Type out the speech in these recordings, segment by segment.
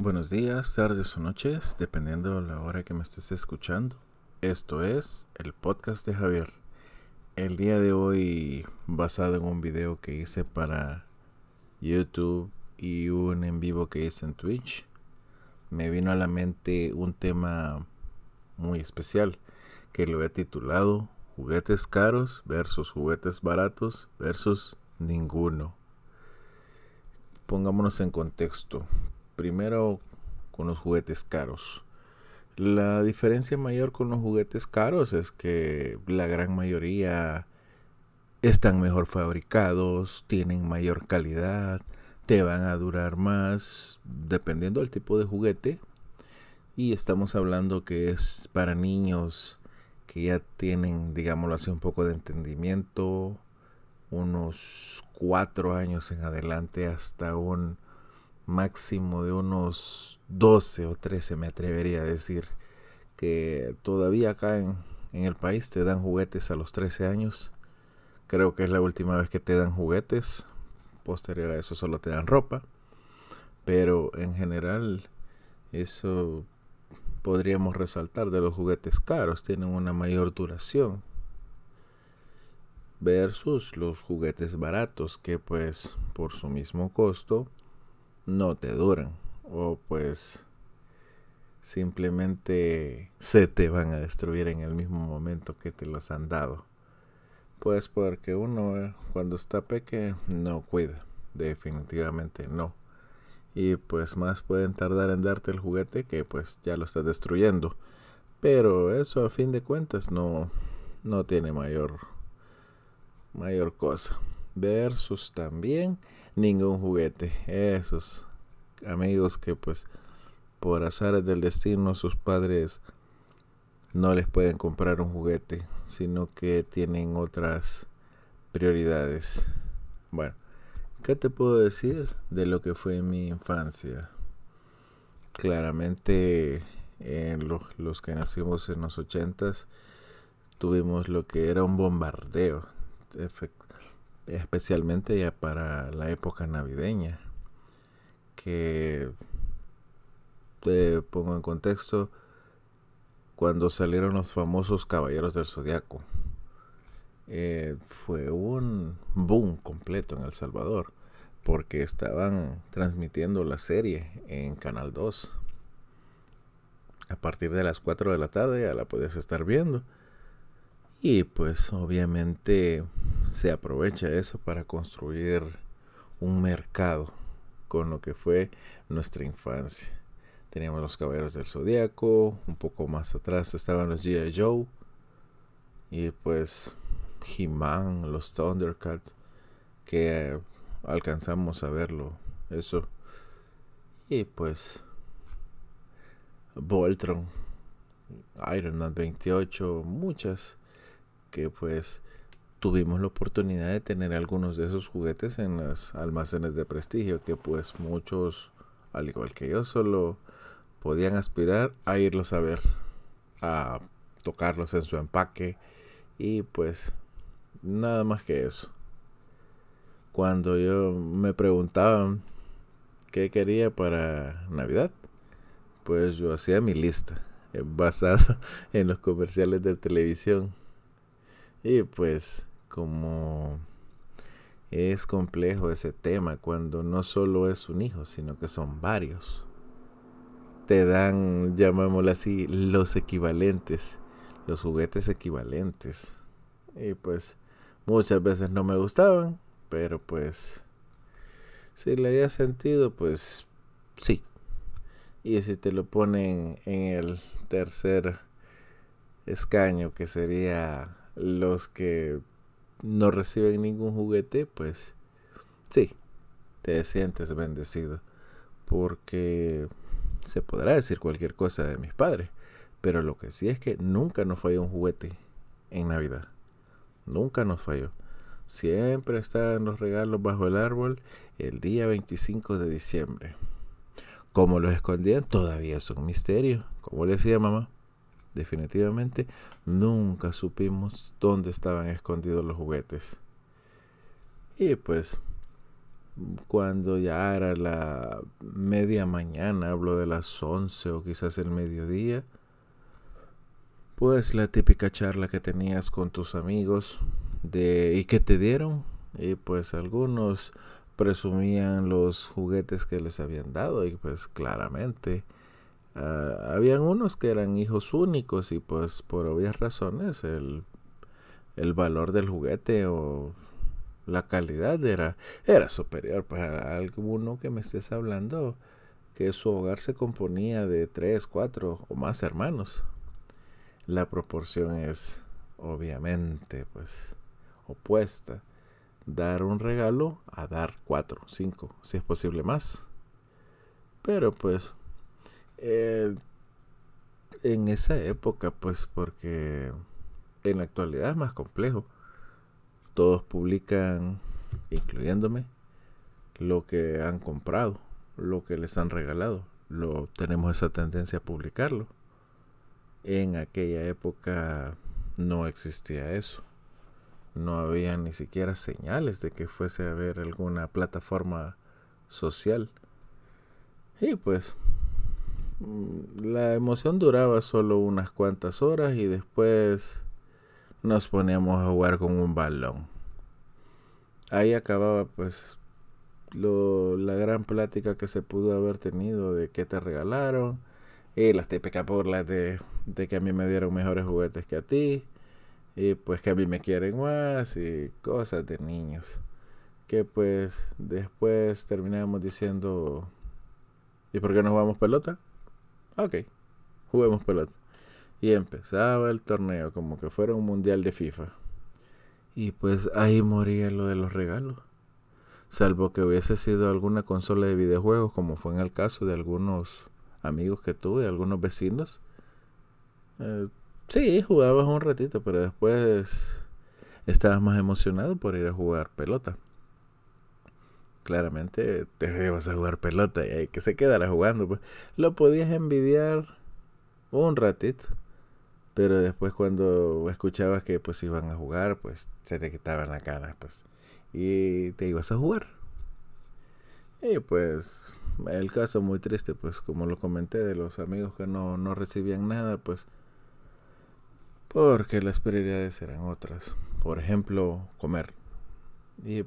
Buenos días, tardes o noches, dependiendo de la hora que me estés escuchando. Esto es el podcast de Javier. El día de hoy, basado en un video que hice para YouTube y un en vivo que hice en Twitch, me vino a la mente un tema muy especial que lo he titulado Juguetes caros versus juguetes baratos versus ninguno. Pongámonos en contexto Primero con los juguetes caros. La diferencia mayor con los juguetes caros es que la gran mayoría están mejor fabricados, tienen mayor calidad, te van a durar más, dependiendo del tipo de juguete. Y estamos hablando que es para niños que ya tienen, digámoslo así, un poco de entendimiento, unos cuatro años en adelante hasta un máximo de unos 12 o 13 me atrevería a decir que todavía acá en, el país te dan juguetes a los 13 años. Creo que es la última vez que te dan juguetes. Posterior a eso solo te dan ropa. Pero en general eso podríamos resaltar de los juguetes caros. Tienen una mayor duración. Versus los juguetes baratos que pues por su mismo costo no te duran. O pues simplemente se te van a destruir en el mismo momento que te los han dado. Pues porque uno eh, cuando está pequeño no cuida, definitivamente no. Y pues más pueden tardar en darte el juguete que pues ya lo estás destruyendo. Pero eso a fin de cuentas no, no tiene mayor, mayor cosa. Versus también ningún juguete. Esos amigos que pues por azar del destino sus padres no les pueden comprar un juguete, sino que tienen otras prioridades. Bueno, ¿qué te puedo decir de lo que fue mi infancia? Claramente en los que nacimos en los ochentas tuvimos lo que era un bombardeo especialmente ya para la época navideña, que te eh, pongo en contexto cuando salieron los famosos Caballeros del Zodiaco. Eh, fue un boom completo en El Salvador, porque estaban transmitiendo la serie en Canal 2. A partir de las 4 de la tarde ya la podías estar viendo y pues obviamente se aprovecha eso para construir un mercado con lo que fue nuestra infancia. Teníamos los Caballeros del Zodíaco, un poco más atrás estaban los G.I. Joe y pues he los Thundercats, que alcanzamos a verlo, eso. Y pues Voltron, Iron Man 28, muchas que pues tuvimos la oportunidad de tener algunos de esos juguetes en los almacenes de prestigio, que pues muchos, al igual que yo, solo podían aspirar a irlos a ver, a tocarlos en su empaque y pues nada más que eso. Cuando yo me preguntaban qué quería para Navidad, pues yo hacía mi lista eh, basada en los comerciales de televisión y pues como es complejo ese tema cuando no solo es un hijo, sino que son varios. Te dan, llamémoslo así, los equivalentes, los juguetes equivalentes. Y pues muchas veces no me gustaban, pero pues si le haya sentido, pues sí. Y si te lo ponen en el tercer escaño, que sería los que no reciben ningún juguete, pues sí, te sientes bendecido. Porque se podrá decir cualquier cosa de mis padres, pero lo que sí es que nunca nos falló un juguete en Navidad. Nunca nos falló. Siempre están los regalos bajo el árbol el día 25 de diciembre. Cómo los escondían todavía es un misterio, como le decía mamá definitivamente nunca supimos dónde estaban escondidos los juguetes. Y pues cuando ya era la media mañana, hablo de las 11 o quizás el mediodía, pues la típica charla que tenías con tus amigos de y que te dieron y pues algunos presumían los juguetes que les habían dado y pues claramente Ah, habían unos que eran hijos únicos y pues por obvias razones el, valor del juguete o la calidad era, era superior pues, alguno que me estés hablando que su hogar se componía de tres, cuatro o más hermanos. La proporción es obviamente pues opuesta. Dar un regalo a dar cuatro, cinco, si es posible más. Pero pues eh, en esa época, pues porque en la actualidad es más complejo. Todos publican, incluyéndome, lo que han comprado, lo que les han regalado. Lo, tenemos esa tendencia a publicarlo. En aquella época no existía eso. No había ni siquiera señales de que fuese a haber alguna plataforma social. Y pues Mm, la emoción duraba solo unas cuantas horas y después nos poníamos a jugar con un balón. Ahí acababa pues la gran plática que se pudo haber tenido de qué te regalaron y las típicas burlas de, de que a mí me dieron mejores juguetes que a ti y pues que a mí me quieren más y cosas de niños que pues después terminamos diciendo ¿y por qué no jugamos pelota? ok, juguemos pelota. Y empezaba el torneo como que fuera un mundial de FIFA. Y pues ahí moría lo de los regalos. Salvo que hubiese sido alguna consola de videojuegos, como fue en el caso de algunos amigos que tuve, algunos vecinos. Eh, sí, jugabas un ratito, pero después estabas más emocionado por ir a jugar pelota claramente te vas a jugar pelota y que se quedara jugando. Pues. Lo podías envidiar un ratito, pero después cuando escuchabas que pues iban a jugar, pues se te quitaban las ganas pues, y te ibas a jugar. Y pues el caso muy triste, pues como lo comenté de los amigos que no, no recibían nada, pues porque las prioridades eran otras. Por ejemplo, comer. Y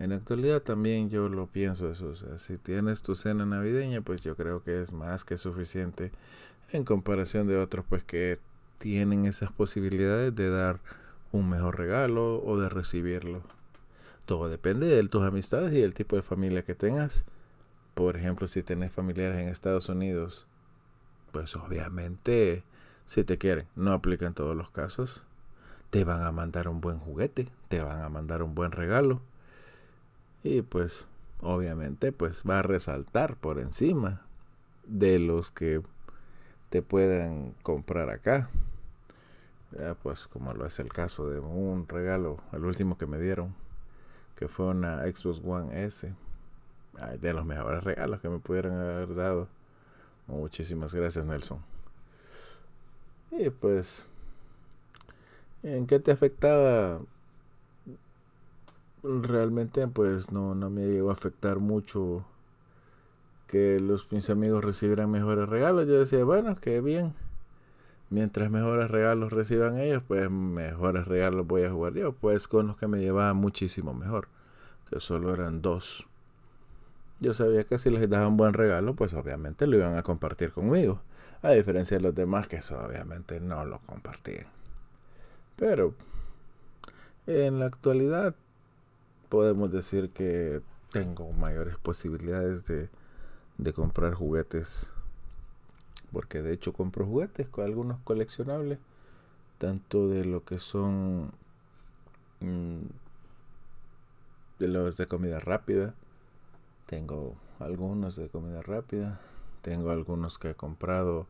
en la actualidad también yo lo pienso, eso. si tienes tu cena navideña, pues yo creo que es más que suficiente en comparación de otros, pues que tienen esas posibilidades de dar un mejor regalo o de recibirlo. Todo depende de tus amistades y del tipo de familia que tengas. Por ejemplo, si tienes familiares en Estados Unidos, pues obviamente, si te quieren, no aplica en todos los casos. Te van a mandar un buen juguete, te van a mandar un buen regalo y pues obviamente pues va a resaltar por encima de los que te puedan comprar acá. pues como lo es el caso de un regalo, el último que me dieron, que fue una Xbox One S. de los mejores regalos que me pudieran haber dado. Muchísimas gracias Nelson. Y pues, ¿en qué te afectaba realmente pues no, me llegó a afectar mucho que los, mis amigos recibieran mejores regalos. Yo decía, bueno, qué bien. Mientras mejores regalos reciban ellos, pues mejores regalos voy a jugar yo. Pues con los que me llevaba muchísimo mejor, que solo eran dos. Yo sabía que si les daba un buen regalo, pues obviamente lo iban a compartir conmigo. A diferencia de los demás que eso obviamente no lo compartían. Pero en la actualidad podemos decir que tengo mayores posibilidades de, comprar juguetes. Porque de hecho compro juguetes, con algunos coleccionables, tanto de lo que son mm, de los de comida rápida. Tengo algunos de comida rápida. Tengo algunos que he comprado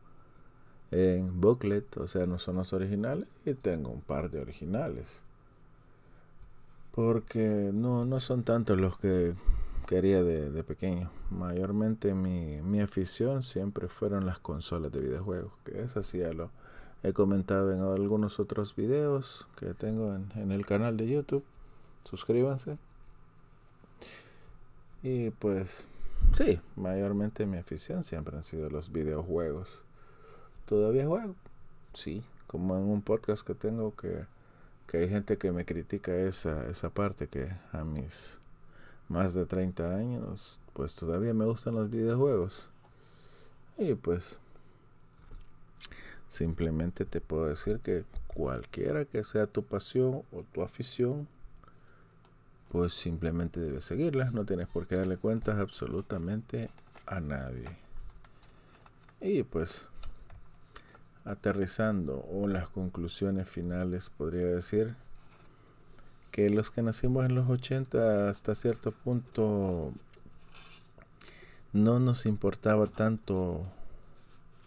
en booklet, o sea, no son los originales. Y tengo un par de originales. Porque no, son tantos los que quería de, pequeño. Mayormente mi, afición siempre fueron las consolas de videojuegos, que es así ya lo he comentado en algunos otros videos que tengo en el canal de YouTube. Suscríbanse. Y pues sí, mayormente mi afición siempre han sido los videojuegos. Todavía juego, sí, como en un podcast que tengo que que hay gente que me critica esa, esa parte que a mis más de 30 años pues todavía me gustan los videojuegos y pues simplemente te puedo decir que cualquiera que sea tu pasión o tu afición pues simplemente debes seguirla no tienes por qué darle cuentas absolutamente a nadie y pues aterrizando o las conclusiones finales, podría decir que los que nacimos en los 80 hasta cierto punto no nos importaba tanto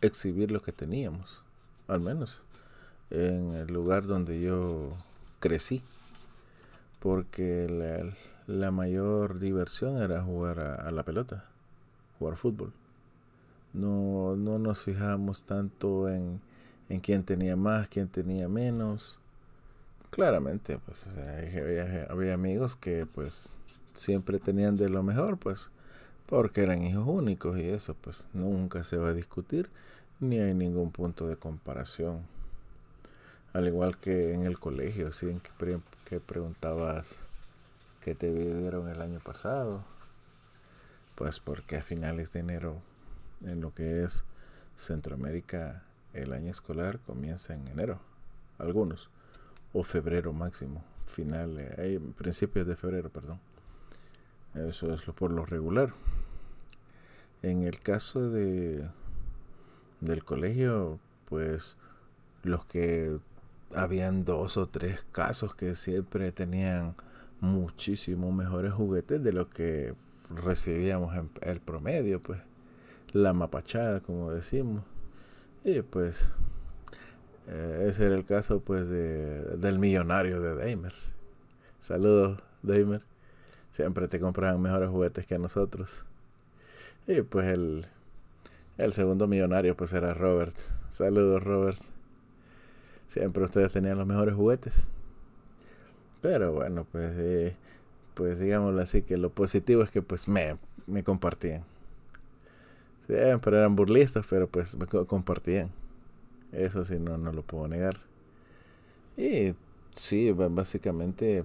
exhibir lo que teníamos, al menos en el lugar donde yo crecí, porque la, mayor diversión era jugar a, la pelota, jugar fútbol. No, no nos fijamos tanto en en quién tenía más, quién tenía menos. Claramente, pues había, amigos que pues siempre tenían de lo mejor, pues porque eran hijos únicos y eso pues nunca se va a discutir ni hay ningún punto de comparación. Al igual que en el colegio, ¿sí? que, que preguntabas ¿qué te dieron el año pasado, pues porque a finales de enero en lo que es Centroamérica el año escolar comienza en enero, algunos, o febrero máximo, final, eh, eh, principios de febrero, perdón. Eso es lo, por lo regular. En el caso de del colegio, pues los que habían dos o tres casos que siempre tenían muchísimo mejores juguetes de los que recibíamos en el promedio, pues la mapachada, como decimos. Y pues eh, ese era el caso pues de, del millonario de Daimer. Saludos Daimer. Siempre te compraban mejores juguetes que nosotros. Y pues el, segundo millonario pues era Robert. Saludos Robert. Siempre ustedes tenían los mejores juguetes. Pero bueno, pues, eh, pues digámoslo así, que lo positivo es que pues me compartían pero eran burlistas, pero pues me compartían. Eso sí, no, lo puedo negar. Y sí, básicamente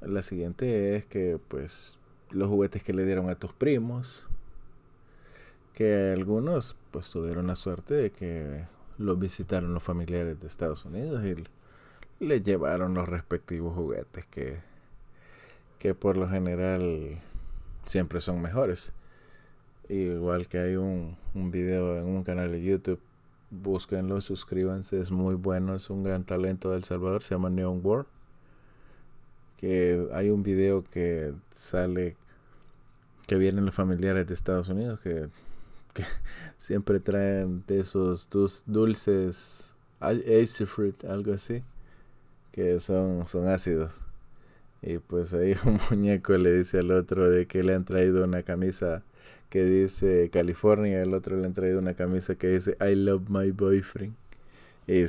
la siguiente es que pues los juguetes que le dieron a tus primos, que algunos pues tuvieron la suerte de que los visitaron los familiares de Estados Unidos y le llevaron los respectivos juguetes que, que por lo general siempre son mejores. Igual que hay un, un video en un canal de YouTube, búsquenlo, suscríbanse, es muy bueno, es un gran talento de El Salvador, se llama Neon War. Que hay un video que sale, que vienen los familiares de Estados Unidos, que, siempre traen de esos dulces, acid fruit, algo así, que son, son ácidos. Y pues ahí un muñeco le dice al otro de que le han traído una camisa que dice California, el otro le han traído una camisa que dice I love my boyfriend. Y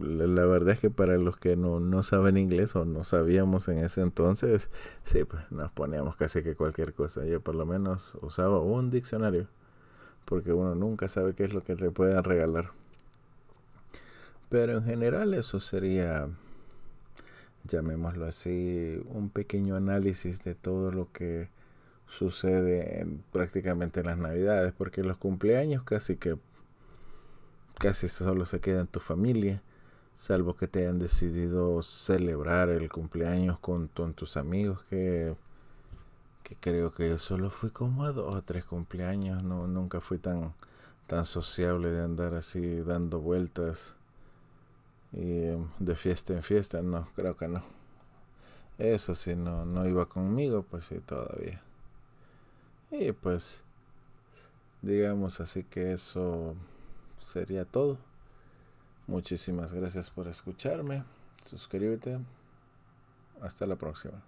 la verdad es que para los que no, no saben inglés o no sabíamos en ese entonces, sí, pues nos poníamos casi que cualquier cosa. Yo por lo menos usaba un diccionario, porque uno nunca sabe qué es lo que te pueden regalar. Pero en general eso sería, llamémoslo así, un pequeño análisis de todo lo que sucede prácticamente en las navidades, porque los cumpleaños casi que casi solo se queda en tu familia, salvo que te hayan decidido celebrar el cumpleaños con, tus amigos, que, creo que yo solo fui como a dos o tres cumpleaños, no, nunca fui tan, tan sociable de andar así dando vueltas y em, de fiesta en fiesta, no, creo que no. Eso sí, no, no iba conmigo, pues sí, todavía. Y eh, pues digamos así que eso sería todo. Muchísimas gracias por escucharme. Suscríbete. Hasta la próxima.